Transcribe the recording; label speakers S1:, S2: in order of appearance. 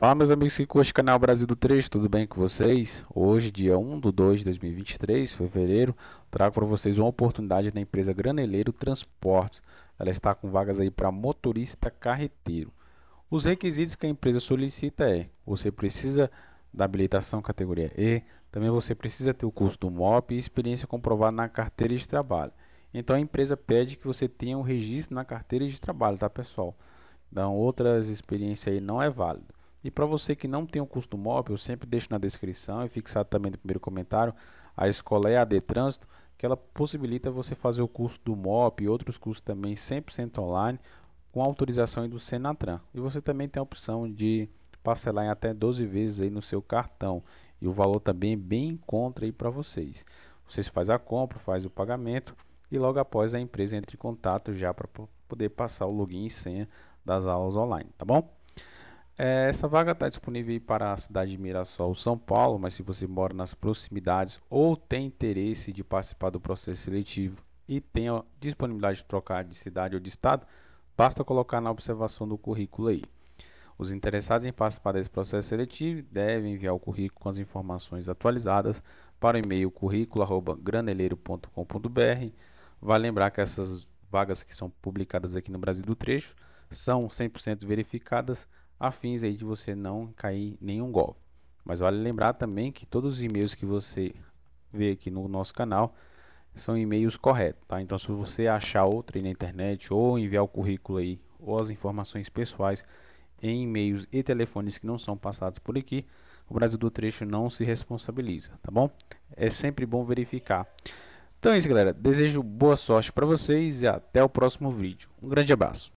S1: Fala meus amigos que com o canal Brasil do Trecho, tudo bem com vocês? Hoje, dia 1 de 2 de 2023, fevereiro, trago para vocês uma oportunidade da empresa Graneleiro Transportes. Ela está com vagas aí para motorista carreteiro. Os requisitos que a empresa solicita é, você precisa da habilitação categoria E, também você precisa ter o curso do MOP e experiência comprovada na carteira de trabalho. Então a empresa pede que você tenha o um registro na carteira de trabalho, tá pessoal? Então outras experiências aí não é válido. E para você que não tem o um custo móvel, eu sempre deixo na descrição e fixado também no primeiro comentário a escola EAD Trânsito, que ela possibilita você fazer o curso do MOP e outros cursos também 100% online com autorização do Senatran. E você também tem a opção de parcelar em até 12 vezes aí no seu cartão. E o valor também é bem em conta aí para vocês. Você faz a compra, faz o pagamento e logo após a empresa entra em contato já para poder passar o login e senha das aulas online, tá bom? É, essa vaga está disponível para a cidade de Mirassol, São Paulo, mas se você mora nas proximidades ou tem interesse de participar do processo seletivo e tem a disponibilidade de trocar de cidade ou de estado, basta colocar na observação do currículo aí. Os interessados em participar desse processo seletivo devem enviar o currículo com as informações atualizadas para o e-mail currículo@graneleiro.com.br. Vale lembrar que essas vagas que são publicadas aqui no Brasil do Trecho são 100% verificadas afins aí de você não cair nenhum golpe. Mas vale lembrar também que todos os e-mails que você vê aqui no nosso canal são e-mails corretos, tá? Então se você achar outro aí na internet ou enviar o currículo aí ou as informações pessoais em e-mails e telefones que não são passados por aqui, o Brasil do Trecho não se responsabiliza, tá bom? É sempre bom verificar. Então é isso, galera. Desejo boa sorte para vocês e até o próximo vídeo. Um grande abraço.